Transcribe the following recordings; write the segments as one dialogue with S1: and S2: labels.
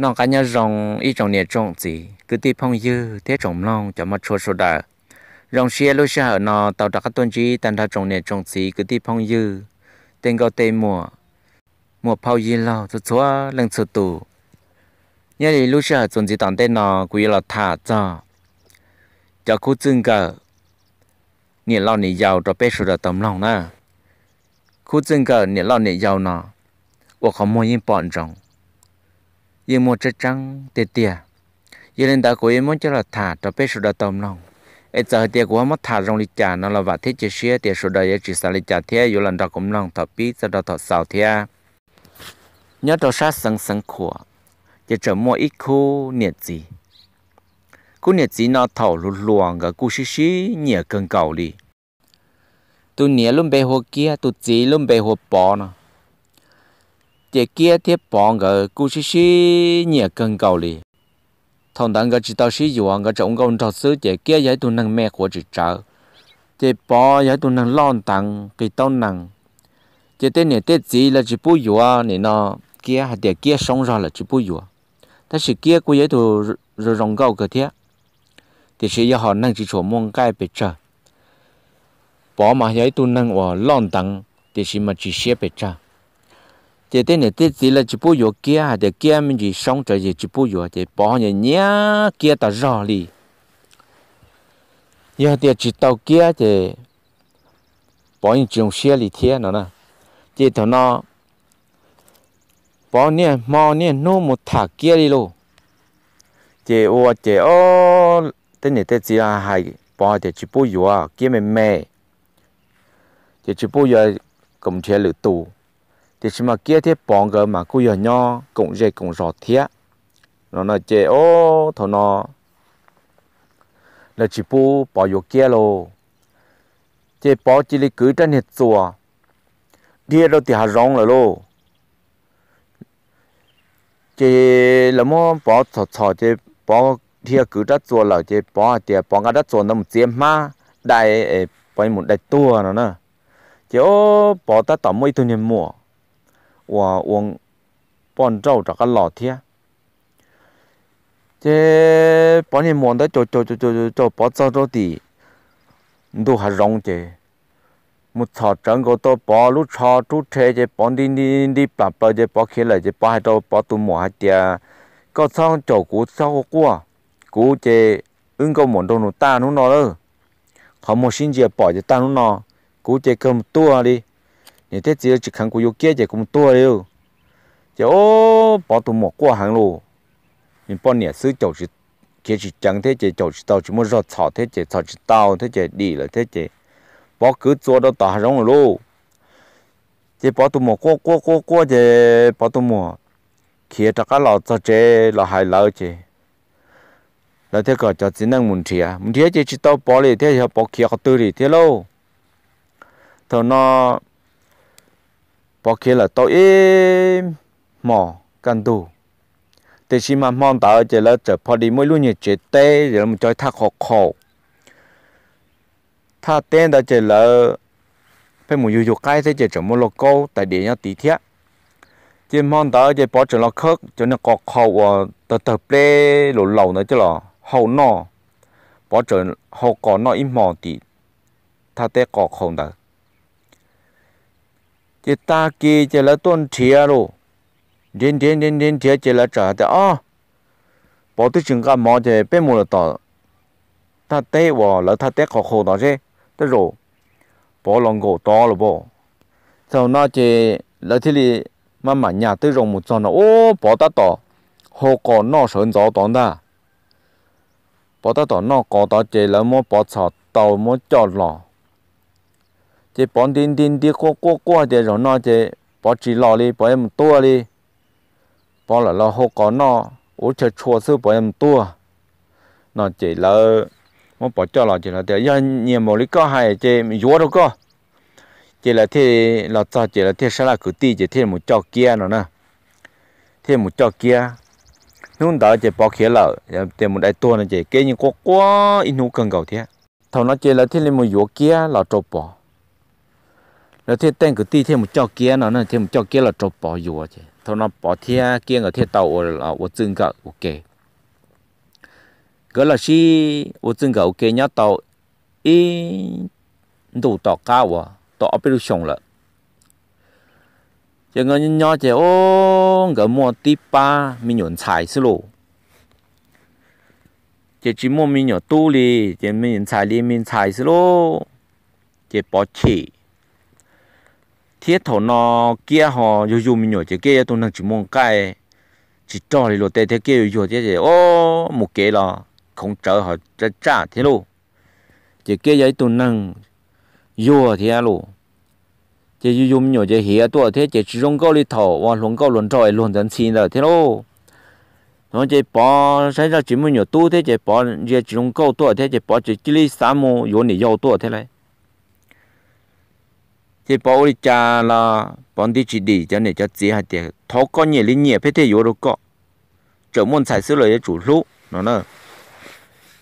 S1: nó cả nhà rong ít trồng nè trồng gì cứ tiếp phong dư thế trồng long cho mà chua sô đà rong xe lối xa ở nó tàu đặc các tuần trí tan ra trồng nè trồng gì cứ tiếp phong dư tên gọi tên mùa mùa phao dư lo cho chúa lần sơ tù nhớ đi lối xa ở tuần trí tàn tên nó quý là thả cho cho khu chưng cờ nè lo nè giàu cho bé sô đà tầm lòng nè khu chưng cờ nè lo nè giàu nó 我可没人帮着。yên một trái trăng tê tìa yên lên đã của yên muốn cho là thả cho bé sụt đã tôm lòng ấy giờ tiệc của mất thả rong lịch trả nó là vật thiết chế xía tiệc sụt đã chỉ xả lịch trả thế yêu lần đó cũng lòng thọ bí cho đó thọ xào thế nhớ đó sát sân sân của chỉ trở mua ít khu nhiệt gì cú nhiệt gì nó thầu lu luồng cái cú xí xí nhẹ cơn cầu đi tu nhẹ luôn bề hồ kia tu chỉ luôn bề hồ bò nó thì kia thì bọn cái cú xí xí nhẹ cần cầu lì thông đẳng người chỉ tao xí dù cái trồng công thật sự thì kia giải tu năng mẹ của chỉ trợ thì bỏ giải tu năng lon tặng cái tao năng thì tên này tên gì là chỉ bù dù này nó kia hay thì kia sống ra là chỉ bù dù ta sĩ kia cú giải tu rồi rộng cầu cái thế thì sĩ họ năng chỉ chỗ mong cái bị trợ bỏ mà giải tu năng ở lon tặng thì sĩ mà chỉ xếp bị trợ 这等呢，这只了一步有鸡啊，这鸡们就上着也一步有，这包人伢鸡到热里，要得知道鸡这包人种些里天了呢，这头呢，包年毛年弄么塔鸡里喽，这我这哦，等呢这只啊还包这一步有啊，鸡们卖，这一步有咁些里多。thì chỉ mà kia thì bọn cái mà cứ giờ nhau cũng dễ cũng rõ thiệt nó nói chế ô thằng nó là chỉ bù bỏ vô kia lô chế bỏ chỉ là cứ trên hết chùa đi đâu thì hà rong rồi lô chế là mua bỏ thọ thọ chế bỏ thì cứ đất chùa là chế bỏ thì bỏ cái đất chùa nó một chiếm mà đại bỏ một đại tua nó nè chế ô bỏ ta tỏ mấy thu niên mùa bọn 我我帮周这个老天，这把你忙得就就就就就就把走走的，你都还容的。một thọ trắng có tôi bỏ lúc cho chú thế chứ bỏ đi đi đi bà bà chứ bỏ khi lại chứ bỏ hai đâu bỏ tụ mỏ hai tia có sao chỗ cũ sao quá cũ chứ ứng có muốn đâu nó ta nó nó đâu không một xin gì bỏ chứ ta nó nó cũ chứ cầm tua đi 你这只要去看过有解决咁多了，就哦，把都莫过行路，你把你手就是解决讲的就就是到什么说草的就草去到的就理了的就，把狗做到大上喽，这把都莫过过过过的把都莫，其他个老早这老还老这。là thế cả cho chỉ năng muốn thiệt muốn thiệt chỉ chỉ tao bỏ đi thế thì bỏ kia có tư đi thế lâu thằng nó bỏ kia là tôi im mò căn tù thế khi mà mong tao chỉ là trở bỏ đi mỗi lúc như chết tê rồi mình chơi thác khó khổ thác tên đó chỉ là phải muốn yêu dục cái thế chỉ trở mỗi lô câu tại địa nhà tí thiết chỉ mong tao chỉ bỏ trở lo khóc cho nó có khổ và tờ tờ plê lỗ lầu nữa chứ là hậu nọ bỏ trở hậu có nọ im mò tí thác tên có khổ đó thì ta kỳ chỉ là tuân thiệt rồi đến đến đến đến thiệt chỉ là trả thì à bảo tôi chừng cả mò thì bên mua là tỏ ta té vào là ta té khó khổ đó chứ đó rồi bảo lòng cổ to rồi bỏ sau nó chỉ là thế thì mà mà nhà tôi rồng một tròn là ô bảo ta đó, hồ cỏ nó sơn gió đó, ta bỏ ta tỏ nó có tỏ chỉ là mua bỏ sọt tàu mua chọt lò 这帮点点点过过过的人呢，这把只老哩，把么多哩，把了了好搞呢，我吃错手把么多，那这了，我把叫了这了的，要你毛哩搞还这药了搞，这了天了早这了天生了狗地这天么叫鸡了呢，天么叫鸡，弄到这包起了，天么来多呢这给你过过一弄更高天，头那这了天里么药鸡了找包。แล้วที่เต้นก็ตีเที่ยมจ่อเกี้ยเนาะนั่นเที่ยมจ่อเกี้ยเราจบปออยู่อ่ะเจ้ทนปอเที่ยเกี้ยกับเที่ยเต่าเราอจึงก็โอเคก็เราชีอจึงก็โอเคเนาะเต่าอีดูต่อก้าวอ่ะต่อเอาไปดูชงละยังเงินเนาะเจ้โอ้ก็มัวตีป้ามีหยวนฉายสิลูกเจ้จีมัวมีหยวนตู้ลีเจ้มีหยวนฉายลีมีฉายสิลูกเจ้ปอชี thiết thổ nó kia họ dù dù mình nhỏ chỉ kia tôi đang chỉ mong cái chỉ cho đi rồi tê thế kia dù thế thì ô một cái là không trở họ trả trả thế luôn chỉ kia vậy tôi đang dù thế luôn chỉ dù dù mình nhỏ chỉ hiểu tôi thế chỉ chỉ trong câu đi thổ và luôn câu luôn trời luôn tận xin rồi thế luôn nó chỉ bỏ xảy ra chỉ mình nhỏ tu thế chỉ bỏ chỉ trong câu tôi thế chỉ bỏ chỉ chỉ đi sáu mô dù này giàu tôi thế này thì bảo đi cha là bọn đi chỉ đi cho nên cho chỉ hai tiền thọ có nhiều linh nhiều phải thế yếu đâu có chỗ muốn xài xử lời chủ lúc nó nữa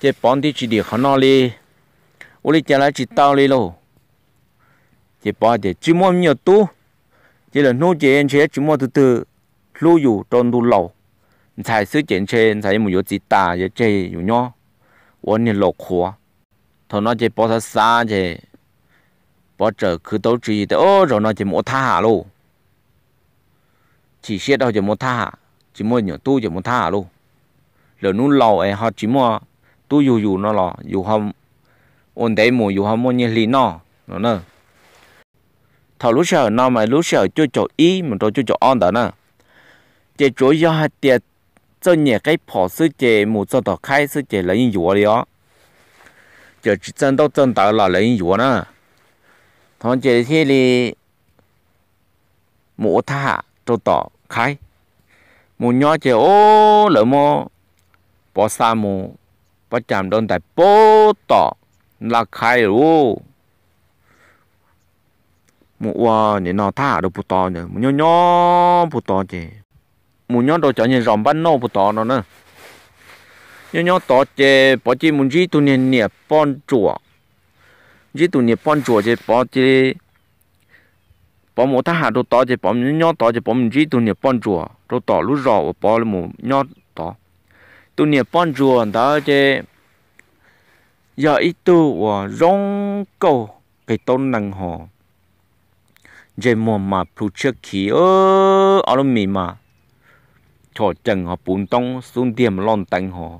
S1: thì bọn đi chỉ đi khó nói đi ô đi cha là chỉ tao đi luôn thì bảo thì chỉ muốn nhiều tu chỉ là nô chuyện chế chỉ muốn từ từ lưu dù trong tu lâu xài xử chuyện chế xài một yếu chỉ ta yếu chế yếu nhau ôn nhiều lộc khó thôi nó chỉ bảo thật xa chứ bỏ trở cứ tấu trì tới ô rồi nó chỉ muốn tha hạ luôn chỉ xét đâu chỉ muốn tha hạ chỉ muốn nhỏ tu chỉ muốn tha hạ luôn rồi nút lâu ấy họ chỉ muốn tu dù dù nó lò dù không ổn đấy mù dù không muốn như lý nó nó nè thảo lúc sau nó mà lúc sau chưa chỗ ý mà tôi chưa chỗ on đó nè chỉ chỗ do hạt tiệt cho nhẹ cái phỏ sư chế mù cho tỏ khai sư chế lấy gì đó chỉ chân đâu chân tạo là lấy gì đó thằng chị thì là mua thà cho tỏ khai mua nhỏ chị ô lỡ mua bỏ xa mua bắt chạm đơn tại bố tỏ là khai rồi mua nè nó thả đâu bút to nhở mua nhỏ nhỏ bút to chị mua nhỏ đồ cho nhìn rộng bắn nó bút to nó nữa nhỏ nhỏ to chị bỏ chị muốn gì tu nè nè bon chuột chỉ tụi nhỉ bán chùa chỉ bán chỉ bán một thằng hà đồ to chỉ bỏ nhỏ to chỉ bỏ mình chỉ tụi nhỉ bán chùa đồ to lú rò bán là một nhỏ to tụi nhỉ bán chùa đó chỉ giờ ít tu và rong cầu cái tôn năng họ chỉ mua mà phụ trước khi ở ở đâu mà cho chừng họ bún tông xuống điểm lon tăng họ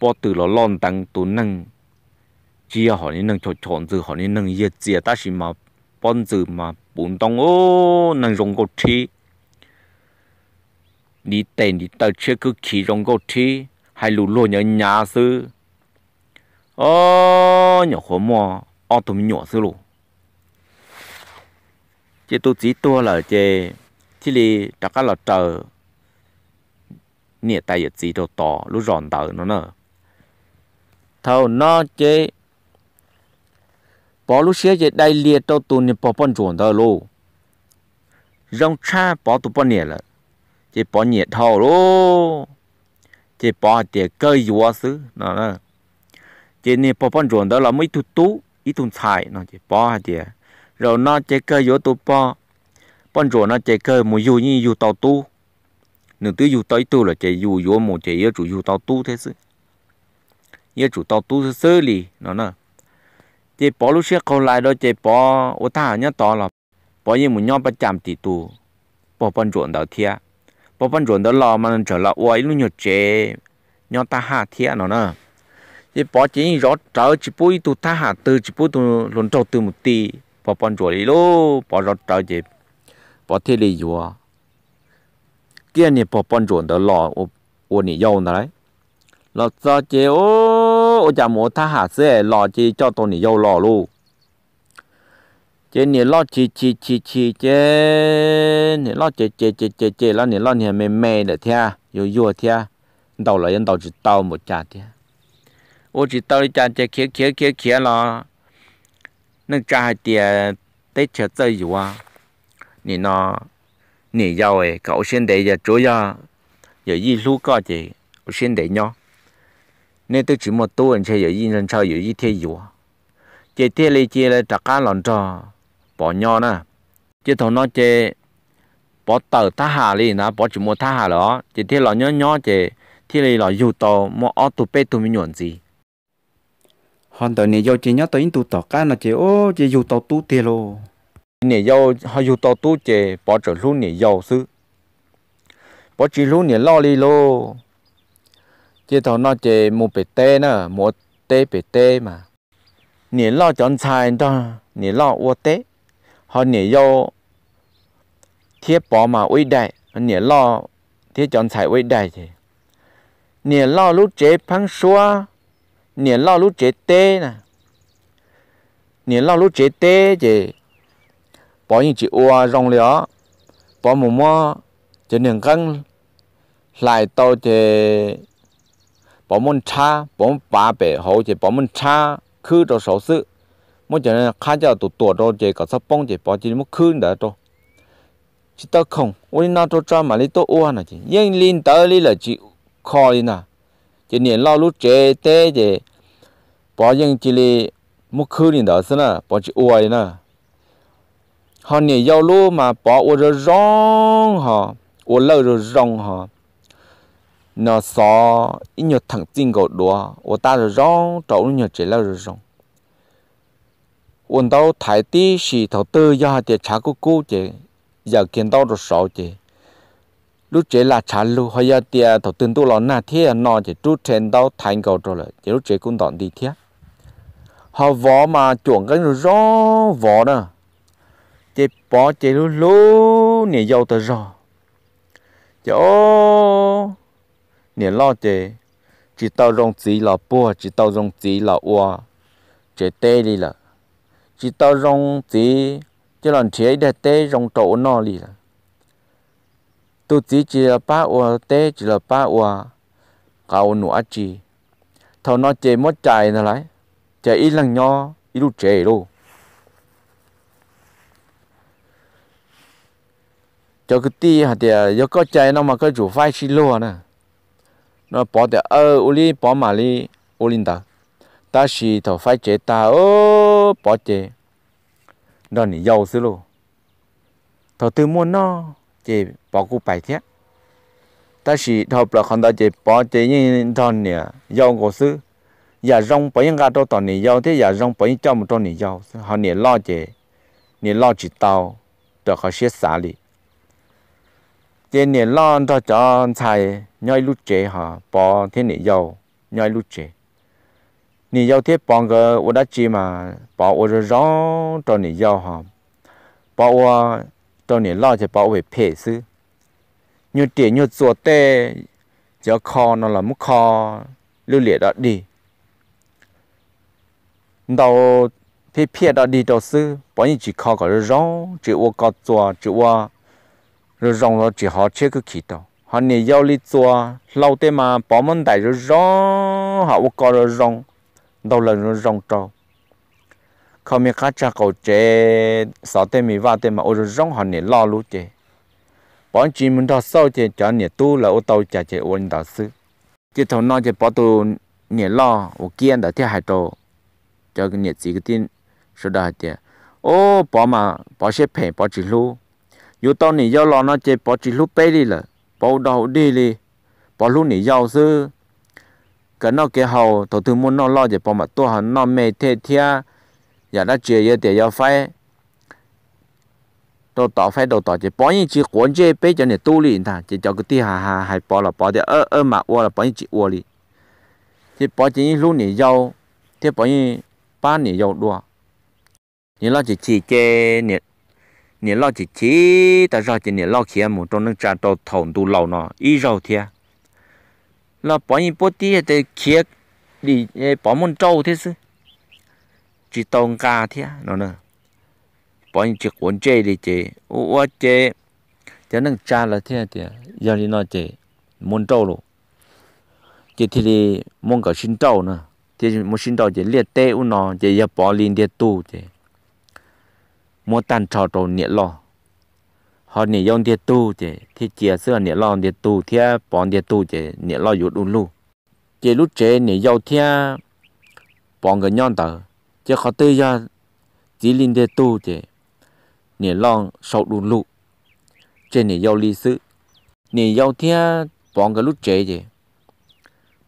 S1: bỏ từ lò lon tăng tụi năng chỉ họ nên nâng cho chọn từ họ nên nâng yết gì mà bọn từ mà bốn tông ô nâng rong gốc thi đi tên đi tới chơi cứ khí rong gốc thi hay lù lù nhớ nhà sư ô nhỏ khó mò ô tụi nhỏ sư lù chỉ tôi chỉ tua là chê chỉ li tất cả là trời nhiệt tay yết gì đồ to lúc ròn tờ nữa thâu nó chế bỏ lúc xế giờ đại liệt đâu tụi nên bỏ bọn chuẩn tao lô rong cha bỏ tụi bọn nhẹ lợ, chỉ bỏ nhẹ thầu lô chỉ bỏ tiền cơ gì quá xứ nó nè chỉ nên bỏ bọn chuẩn tao là mấy tụi tú ít thùng xài nó chỉ bỏ tiền rồi nó chỉ cơ vô tụi bỏ bọn chuẩn nó chỉ cơ một dù như dù tàu tu nửa tư dù tới tu là chỉ dù vô một chỉ yêu chủ dù tàu tu thế sự yêu chủ tàu tu thế xử lý nó nè chế bỏ lúc xe câu lại đó chế bỏ ô ta nhá to là bỏ như một nhau bắt chạm tỷ tù bỏ bán rộn đó thia bỏ bán rộn đó lo mà nó trở là uai luôn nhớ chế nhau ta hạ thia nó nè chế bỏ chỉ rõ trở chỉ bôi tu ta hạ từ chỉ bôi tu lồn trâu từ một tí bỏ bán rộn đi lô bỏ rõ trở chế bỏ thế lý gì kia nè bỏ bán rộn đó lo ô ô nị yêu nó lại lọ cho chế ô ô chả mổ thà hạ xe lọ chế cho tôi nỉ dâu lọ lu chế nỉ lọ chì chì chì chì chế nỉ lọ chế chế chế chế chế lọ nỉ lọ nỉ mềm mềm để thia yêu yêu thia đầu là yên đầu chỉ tàu một chả thia ô chỉ tàu đi chả chế khía khía khía khía lọ nâng chả hai tiền tết chờ chơi gì quá nỉ nó nỉ dâu ấy cậu xin để giờ chúa giờ giờ gì lúc có chị xin để nhau nên tôi chỉ một tuần chơi ở yên nhân chơi ở ít thế yếu chơi thế này chơi là trả cá lòn cho bỏ nhỏ na, chơi thằng nó chơi bỏ tờ thá hà đi na, bỏ chỉ một thá hà đó chơi thế lò nhỏ nhỏ chơi thế này lò yếu tàu mà ở tụ bê tu mình nhuận gì hoàn toàn này do chơi nhớ tới tụ tàu cá nó chơi ô chơi yếu tàu tu tiền lo, nè dâu họ yếu tàu tu chơi bỏ chỉ luôn nè dâu sư, bỏ chỉ luôn nè lo đi luôn chỉ thằng nó chỉ mua bể tê nữa mua tê bể tê mà nhỉ lo chọn xài đó nhỉ lo ô tê họ nhỉ vô thiết bỏ mà uy đại nhỉ lo thiết chọn xài uy đại thì nhỉ lo lúc chế phăng xua nhỉ lo lúc chế tê nè nhỉ lo lúc chế tê thì bỏ những chị ua rong lió bỏ một mò chỉ nương căng lại tàu thì bọn mình cha bọn ba bể hậu chế bọn mình cha khứ cho số sự mỗi giờ này khá cho tụ tụ đó chỉ có sắp bông chế bỏ chỉ một khứ đó đó chỉ tao không ôi na cho cha mà lấy tôi uo này chỉ yên linh tới lấy là chỉ khó đi nè chỉ niệm lo lúc chế tế chỉ bỏ yên chỉ lấy một khứ đi đó xí nè bỏ chỉ uo đi nè họ niệm giao lu mà bỏ uo rong họ uo lâu rồi rong họ nó so ít nhiều thằng tin cầu đùa ô ta rồi rong trâu nhiều chỉ là rồi rong ôn đầu thái tí xì thầu tư do hạt tiền trả cú cú chỉ giờ kiến tao rồi sáu chỉ lúc chế là trả lu hay giờ tiền thầu tư tu lọ na thế nó chỉ chút trên đầu thành cầu rồi lại chỉ lúc chế cũng đón đi thế họ võ mà chuẩn cái rồi rõ võ đó chế bỏ chế lu lu nè giàu tờ rõ chỗ 年老的，只到用自己老婆，只到用自己老娃，这得里了，只到用自己，这两天的得用到哪里了？tôi chỉ chỉ là ba ua té chỉ là ba ua cậu nụ ăn chỉ thầu nó chè mất chạy nó lại chè ít lần nho ít lúc chè luôn cho cái ti hạt thì do có chạy nó mà có chủ phai xin luôn à? nó bỏ để ơ uli bỏ mà li ulin ta ta chỉ thầu phải chết ta ô bỏ chết, nó nỉ giàu xí lô thầu tư mua nó chỉ bỏ cụ bài thế ta chỉ thầu là không đó chỉ bỏ chết nhưng thầu nỉ giàu cổ xứ giờ rong bỏ những cái đó tao nỉ giàu thế giờ dạ rong bỏ những cho một tao nỉ giàu họ nỉ lo chế nỉ lo chỉ tao được họ xếp xả liền chế nè lon cho cho xài nhoi lút chế hả bỏ thế nè dầu nhoi lút chế nè dầu thế bỏ cái ô đã chi mà bỏ ô rồi rõ cho nè dầu hả bỏ ô cho nè lo thì bỏ ô về phê sư như tiền như chùa tê cho kho nó là mức kho lưu liệt đó đi đầu thì phía đó đi đầu sư bỏ những chỉ kho cái rõ chỉ ô có chùa chỉ ô rồi rồng nó chỉ họ chế cứ khí đó họ nè yêu lý chùa lâu thế mà bỏ món đại rồi rõ họ có rồi rồng đâu là rồi rồng trâu không biết các cha cậu chế sợ thế mì vào thế mà ô rồi rồng họ nè lo lú chế bọn chỉ muốn đó sau chế cho nè tu là ô tàu chả chế ôn đạo sư chế thầu nó chế bỏ tu nè lo ô kiên đã thế hai trâu cho cái nè chỉ cái tin số đó thế ô bỏ mà bỏ xếp phèn bỏ chỉ lú yo tao ni yo lo nó chế bỏ chỉ lúc bé đi là bỏ đầu đi đi bỏ lúc ni yo sư cái nó cái hậu tổ thương muốn nó lo chế bỏ mà tôi hắn nó mê thế thia giờ đã chế yo để yo phải đồ tỏ phải đồ tỏ chế bỏ những chỉ cuốn chế bé cho nên tu luyện thà chỉ cho cái tia hà hà hay bỏ là bỏ để ơ ơ mà uo là bỏ những chỉ uo đi chỉ bỏ chỉ lúc ni yo thế bỏ những ba ni chỉ cái 你那就直接你你老几起，但是你老起么，都能找到同都老呢，一肉天。là bỏ những bó tía để kia đi bỏ môn trâu thế chứ chỉ tông ca thế nó nè bỏ những chiếc cuốn chê đi chê ô ô chê cho nên cha là thế thì giờ đi nó chê môn trâu luôn chỉ thì đi môn cả sinh trâu nữa thì môn sinh trâu chỉ liệt tê u nó chỉ giờ bỏ liền liệt tu chê mua tan trò trò nhẹ lo họ nhẹ dòng địa tu chế thì chia xưa nhẹ lo địa tu thì bọn địa tu chế nhẹ lo dụ đun lu chế lúc chế nhẹ dầu thì bọn người nhon tờ chứ họ tư ra chỉ linh địa tu chế nhẹ lo sầu đun lu chế nhẹ dầu lý sự nhẹ dầu thì bọn người lúc chế chế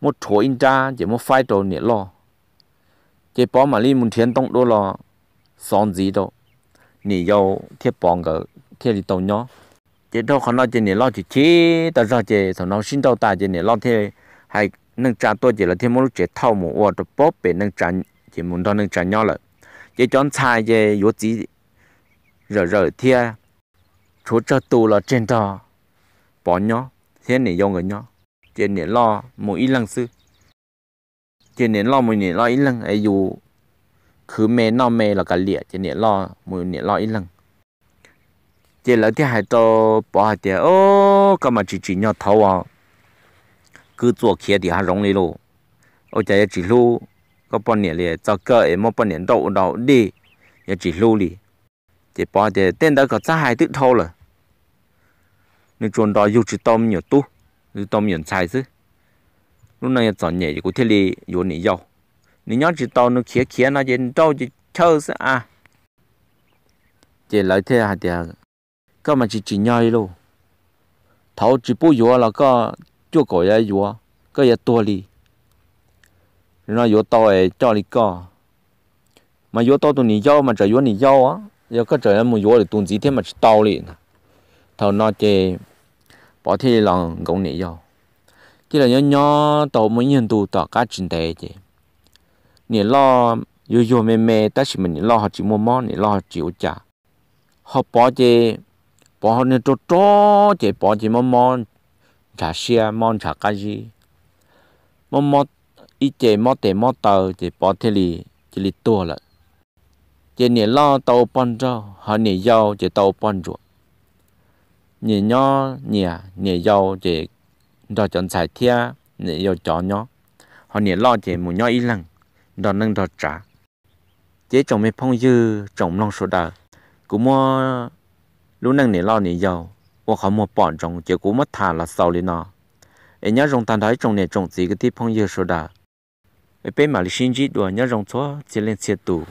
S1: một chỗ in ra chỉ một phái trò nhẹ lo chỉ bỏ mà linh muốn thiên tông đô lo sáng gì đâu 你要贴帮个贴里头呢，这都看到这你老去切，但是这从老新到大这你老贴还能赚多些了，贴么这套么我的宝贝能赚，这门头能赚鸟了，这种菜这有几热热贴，除这多了真的帮鸟，贴你用个鸟，这你老没一两次，这你老没你老一两哎呦。cứ mẹ nó mẹ là cả lịa chỉ nhẹ lo mùi nhẹ lo ít lần chỉ là thế hai to bỏ hai ô cái mà chỉ chỉ nhau thấu à cứ 做 kia thì hai rong đi luôn ô chả chỉ lu có bao nhiêu liền cho cơ em bao nhiêu đậu đậu đi giờ chỉ lu đi chỉ bỏ thì tên đó có giá hai tự thâu rồi nên chuẩn đó yêu chỉ tôm nhiều tu yêu tôm nhiều xài chứ lúc này chọn nhẹ thì có đi yêu nhỉ giàu 你 nhóm chỉ tàu nó khía khía nó chỉ tàu chỉ chơi sao à chỉ lại thế hả thì các mà chỉ chỉ nhau luôn tàu chỉ bù yếu là có chỗ cổ yếu yếu có yếu tua đi rồi nó yếu to ấy cho đi co mà yếu to tụi nhỉ yếu mà trời yếu nhỉ yếu á yếu có trời mà yếu thì tụi gì thế mà chỉ tàu đi, tàu nó chỉ bỏ thì lòng cũng nhỉ yếu chỉ là nhỏ nhỏ tàu mới nhận tụ tọt cá trình tệ chứ 你老悠悠妹妹，但是嘛，你老好只摸摸，你老好只有家。họ bỏ chế bỏ họ nên cho cho chế bỏ chế mò mò chả xe mò chả cái gì mò mò ít chế mò tè mò tàu chế bỏ thế li chế li tua lại chế lo tàu bắn cho họ nè giàu chế tàu bắn cho nè nhỏ nè nè giàu chế cho chọn xài thia nè giàu chọn nhỏ lo chế một nhỏ ít đờ nâng đờ trả chế chồng mẹ phong dư chồng long số đờ cú mua lú nâng nỉ lo nỉ dầu quá khó mua bỏ chồng chế cú mất thà là sau lên nọ ai nhớ chồng tan đái chồng nè chồng gì cái thì phong dư số đờ ai bé mà lịch sinh chỉ đùa nhớ chồng số chỉ lên chết tù